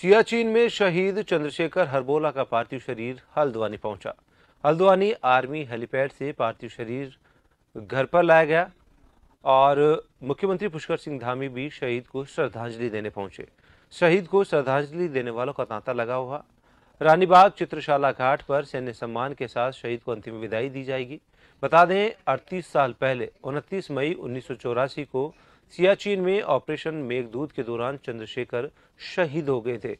सियाचिन में शहीद चंद्रशेखर हरबोला का पार्थिव शरीर हल्द्वानी पहुंचा हल्द्वानी आर्मी हेलीपैड से पार्थिव शरीर घर पर लाया गया और मुख्यमंत्री पुष्कर सिंह धामी भी शहीद को श्रद्धांजलि देने पहुंचे शहीद को श्रद्धांजलि देने वालों का तांता लगा हुआ रानीबाग चित्रशाला घाट पर सैन्य सम्मान के साथ शहीद को अंतिम विदाई दी जाएगी बता दें 38 साल पहले 29 मई उन्नीस को सियाचिन में ऑपरेशन मेघदूत के दौरान चंद्रशेखर शहीद हो गए थे